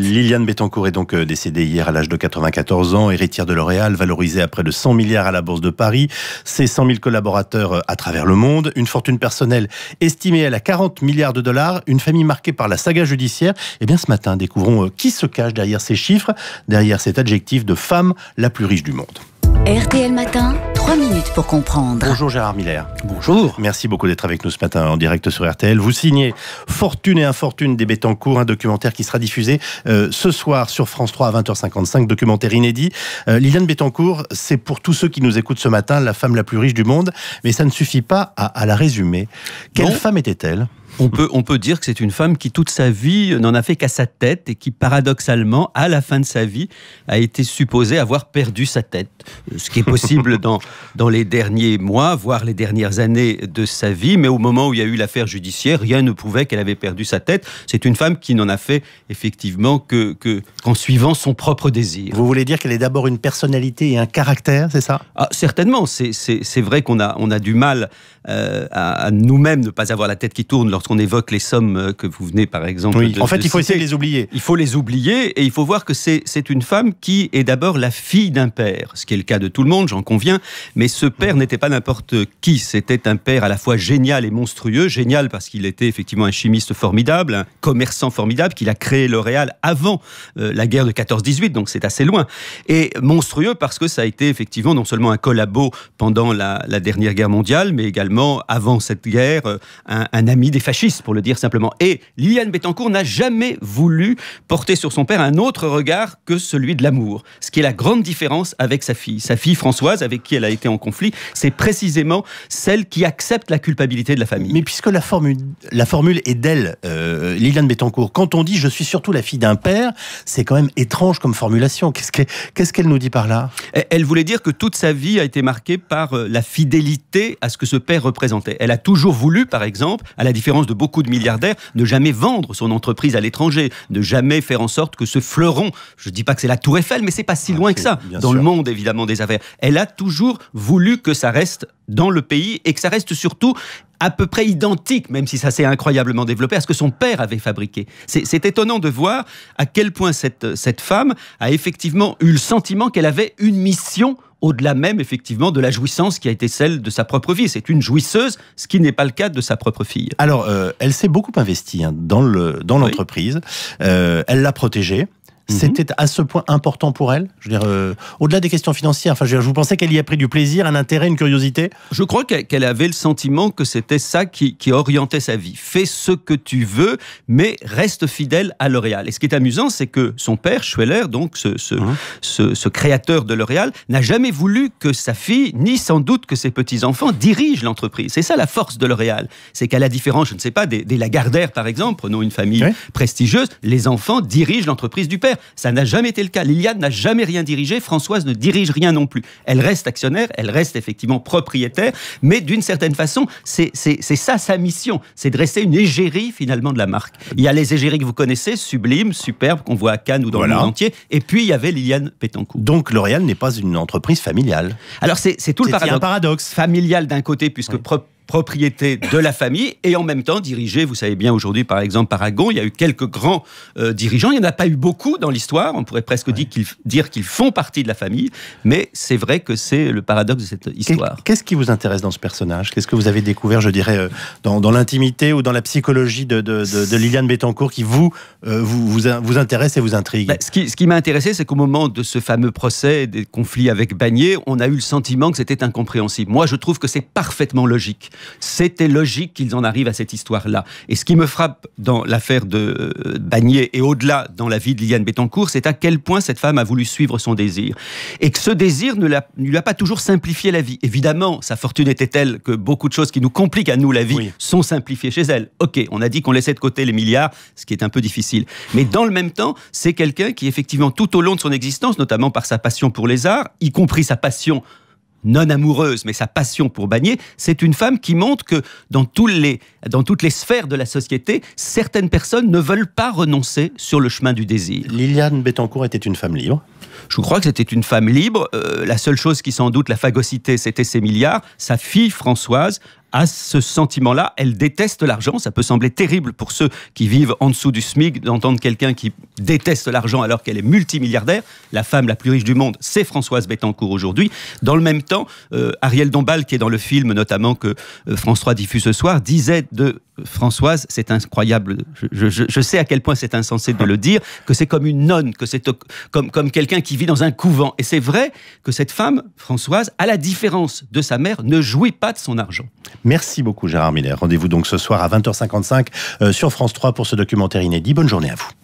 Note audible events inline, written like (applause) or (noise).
Liliane Bettencourt est donc euh, décédée hier à l'âge de 94 ans, héritière de L'Oréal, valorisée à près de 100 milliards à la Bourse de Paris, ses 100 000 collaborateurs euh, à travers le monde, une fortune personnelle estimée à 40 milliards de dollars, une famille marquée par la saga judiciaire. Et eh bien ce matin, découvrons euh, qui se cache derrière ces chiffres, derrière cet adjectif de femme la plus riche du monde. RTL Matin minutes pour comprendre. Bonjour Gérard Miller. Bonjour. Merci beaucoup d'être avec nous ce matin en direct sur RTL. Vous signez Fortune et infortune des Bétancourt, un documentaire qui sera diffusé euh, ce soir sur France 3 à 20h55, documentaire inédit. Euh, Liliane Bettencourt, c'est pour tous ceux qui nous écoutent ce matin la femme la plus riche du monde, mais ça ne suffit pas à, la résumer. Quelle femme était-elle on peut, on peut dire que c'est une femme qui, toute sa vie, n'en a fait qu'à sa tête et qui, paradoxalement, à la fin de sa vie, a été supposée avoir perdu sa tête. Euh, ce qui est possible (laughs) dans, dans les derniers mois, voire les dernières années de sa vie. Mais au moment où il y a eu l'affaire judiciaire, rien ne prouvait qu'elle avait perdu sa tête. C'est une femme qui n'en a fait effectivement que qu'en suivant son propre désir. Vous voulez dire qu'elle est d'abord une personnalité et un caractère, c'est ça ah, Certainement. C'est vrai qu'on a, on a du mal euh, à, à nous-mêmes ne pas avoir la tête qui tourne qu'on évoque les sommes euh, que vous venez, par exemple. en fait, il faut essayer de les oublier. Il faut les oublier et il faut voir que c'est une femme qui est d'abord la fille d'un père, ce qui est le cas de tout le monde, j'en conviens. Mais ce père n'était pas n'importe qui. C'était un père à la fois génial et monstrueux. Génial parce qu'il était effectivement un chimiste formidable, un commerçant formidable, qu'il a créé L'Oréal avant euh, la guerre de 14-18, donc c'est assez loin. Et monstrueux parce que ça a été effectivement non seulement un collabo pendant la, dernière guerre mondiale, mais également avant cette guerre, euh, un, un ami des familles pour le dire simplement. Et Liliane Bettencourt n'a jamais voulu porter sur son père un autre regard que celui de l'amour, ce qui est la grande différence avec sa fille. Sa fille Françoise, avec qui elle a été en conflit, c'est précisément celle qui accepte la culpabilité de la famille. Mais puisque la formule, est d'elle, euh, Liliane Bettencourt, quand on dit je suis surtout la fille d'un père, c'est quand même étrange comme formulation. Qu'est-ce qu'elle nous dit par là elle voulait dire que toute sa vie a été marquée par euh, la fidélité à ce que ce père représentait. Elle a toujours voulu, par exemple, à la différence de beaucoup de milliardaires, ne jamais vendre son entreprise à l'étranger, ne jamais faire en sorte que ce fleuron, je ne dis pas que c'est la tour Eiffel, mais c'est pas si ah, loin que ça, dans le monde évidemment des affaires. Elle a toujours voulu que ça reste dans le pays et que ça reste surtout à peu près identique, même si ça s'est incroyablement développé, à ce que son père avait fabriqué. C'est étonnant de voir à quel point cette, femme a effectivement eu le sentiment qu'elle avait une mission au-delà même effectivement de la jouissance qui a été celle de sa propre vie. C'est une jouisseuse, ce qui n'est pas le cas de sa propre fille. Alors, euh, elle s'est beaucoup investie hein, dans l'entreprise. Le, dans euh, elle l'a protégée. Mhm. C'était à ce point important pour elle Je veux dire, euh, au-delà des questions financières, enfin, je, vous pensais qu'elle y a pris du plaisir, un intérêt, une curiosité Je crois qu'elle avait le sentiment que c'était ça qui, orientait sa vie. Fais ce que tu veux, mais reste fidèle à L'Oréal. Et ce qui est amusant, c'est que son père, Schweller, donc ce, hein ce, ce, créateur de L'Oréal, n'a jamais voulu que sa fille, ni sans doute que ses petits-enfants, dirigent l'entreprise. C'est ça la force de L'Oréal. C'est qu'à la différence, je ne sais pas, des, des Lagardère, par exemple, prenons une famille prestigieuse, les enfants dirigent l'entreprise du père. Ça n'a jamais été le cas. Liliane n'a jamais rien dirigé. Françoise ne dirige rien non plus. Elle reste actionnaire, elle reste effectivement propriétaire, mais d'une certaine façon, c'est ça sa mission. C'est dresser une égérie finalement de la marque. Il y a les égéries que vous connaissez, sublimes, superbes, qu'on voit à Cannes ou dans le monde entier. Et puis il y avait Liliane Pétancourt. Donc L'Oréal n'est pas une entreprise familiale. Alors c'est tout le paradoxe. Un paradoxe. Familial d'un côté, puisque propriété de la famille et en même temps dirigé, vous savez bien aujourd'hui par exemple Paragon, il y a eu quelques grands euh, dirigeants, il n'y en a pas eu beaucoup dans l'histoire, on pourrait presque dire qu'ils font partie de la famille, mais c'est vrai que c'est le paradoxe de cette histoire. Qu'est-ce qui vous intéresse dans ce personnage Qu'est-ce que vous avez découvert, je dirais, euh, dans, l'intimité ou dans la psychologie de, Liliane Bettencourt qui vous, euh, vous, vous, intéresse et vous intrigue bah, Ce qui, ce qui m'a intéressé, c'est qu'au moment de ce fameux procès des conflits avec Bagné, on a eu le sentiment que c'était incompréhensible. Moi, je trouve que c'est parfaitement logique. C'était logique qu'ils en arrivent à cette histoire-là. Et ce qui me frappe dans l'affaire de euh, Bagné et au-delà dans la vie de Liane Bettencourt, c'est à quel point cette femme a voulu suivre son désir. Et que ce désir ne, lui a pas toujours simplifié la vie. Évidemment, sa fortune était telle que beaucoup de choses qui nous compliquent à nous la vie sont simplifiées chez elle. Ok, on a dit qu'on laissait de côté les milliards, ce qui est un peu difficile. Mais dans le même temps, c'est quelqu'un qui, effectivement, tout au long de son existence, notamment par sa passion pour les arts, y compris sa passion non amoureuse, mais sa passion pour Bagné, c'est une femme qui montre que dans, toutes les sphères de la société, certaines personnes ne veulent pas renoncer sur le chemin du désir. Liliane Bettencourt était une femme libre Je crois que c'était une femme libre. Euh, la seule chose qui sans doute la fagocité, c'était ses milliards. Sa fille Françoise à ce sentiment-là. Elle déteste l'argent. Ça peut sembler terrible pour ceux qui vivent en dessous du SMIC d'entendre quelqu'un qui déteste l'argent alors qu'elle est multimilliardaire. La femme la plus riche du monde, c'est Françoise Bettencourt aujourd'hui. Dans le même temps, euh, Ariel Dombal, qui est dans le film notamment que françois euh, France diffuse ce soir, disait de Françoise, c'est incroyable, je, sais à quel point c'est insensé de le dire, que c'est comme une nonne, que c'est comme, comme quelqu'un qui vit dans un couvent. Et c'est vrai que cette femme, Françoise, à la différence de sa mère, ne jouit pas de son argent. Merci beaucoup Gérard Miller. Rendez-vous donc ce soir à 20h55 euh, sur France 3 pour ce documentaire inédit. Bonne journée à vous.